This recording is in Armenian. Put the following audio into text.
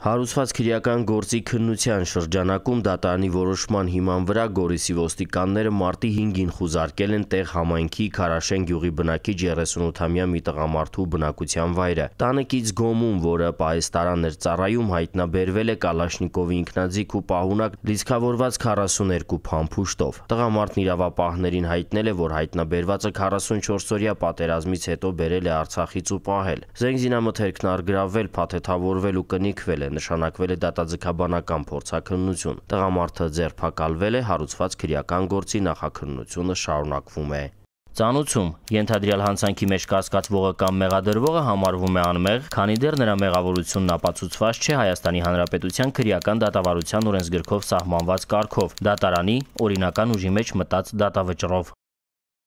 Հարուցված քրեական գործի քննության շրջանակում դատարանի որոշման հիման վրա Գորիսի ոստիկանները մարտի 5-ին խուզարկել են տեղ համայնքի Քարաշեն գյուղի բնակիչ 38-ամյա մի տղամարդու բնակության վայրը։ Տանեկից գոմում, որը պայեստարան էր ծառայում, հայտնաբերվել է Կալաշնիկովի ինքնաձիգ ու պահունակ լիցքավորված 42 փամփուշտով։ Տղամարդն իրավապահներին հայտնել է, որ հայտնաբերվածը 44-օրյա պատերազմից հետո բերել է Արցախից ու պահել։ Զենգզինամթերքն արգրավվել, փաթեթավորվել ու կնիքվել է նշանակվել է դատաձգաբանական փորձաքննություն։ Տղամարդը ձերբակալվել է, հարուցված քրեական գործի նախաքննությունը շարունակվում է։ Ծանուցում ենթադրյալ հանցանքի մեջ կասկածվողը կամ մեղադրվողը համարվում է անմեղ, քանի դեռ նրա մեղավորությունն ապացուցված չէ Հայաստանի Հանրապետության քրեական դատավարության օրենսգրքով սահմանված կարգով՝ դատարանի օրինական ուժի մեջ մտած դատավճռով։